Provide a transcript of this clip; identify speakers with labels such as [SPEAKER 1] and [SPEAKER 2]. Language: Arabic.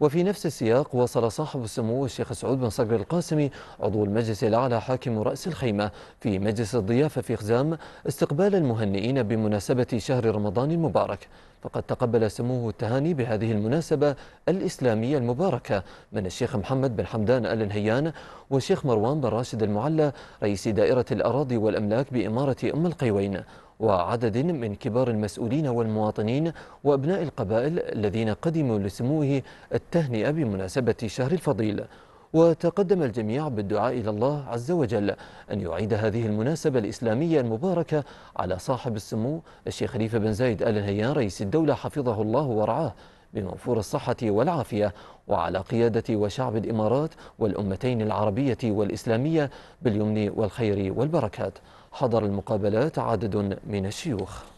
[SPEAKER 1] وفي نفس السياق وصل صاحب السمو الشيخ سعود بن صقر القاسمي عضو المجلس الأعلى حاكم رأس الخيمة في مجلس الضيافة في خزام استقبال المهنئين بمناسبة شهر رمضان المبارك فقد تقبل سموه التهاني بهذه المناسبة الإسلامية المباركة من الشيخ محمد بن حمدان آل نهيان والشيخ مروان بن راشد المعلى رئيس دائرة الأراضي والأملاك بإمارة أم القيوين وعدد من كبار المسؤولين والمواطنين وأبناء القبائل الذين قدموا لسموه التهنئة بمناسبة شهر الفضيل وتقدم الجميع بالدعاء إلى الله عز وجل أن يعيد هذه المناسبة الإسلامية المباركة على صاحب السمو الشيخ خليفة بن زايد آل نهيان رئيس الدولة حفظه الله ورعاه بمنفور الصحة والعافية وعلى قيادة وشعب الإمارات والأمتين العربية والإسلامية باليمن والخير والبركات حضر المقابلات عدد من الشيوخ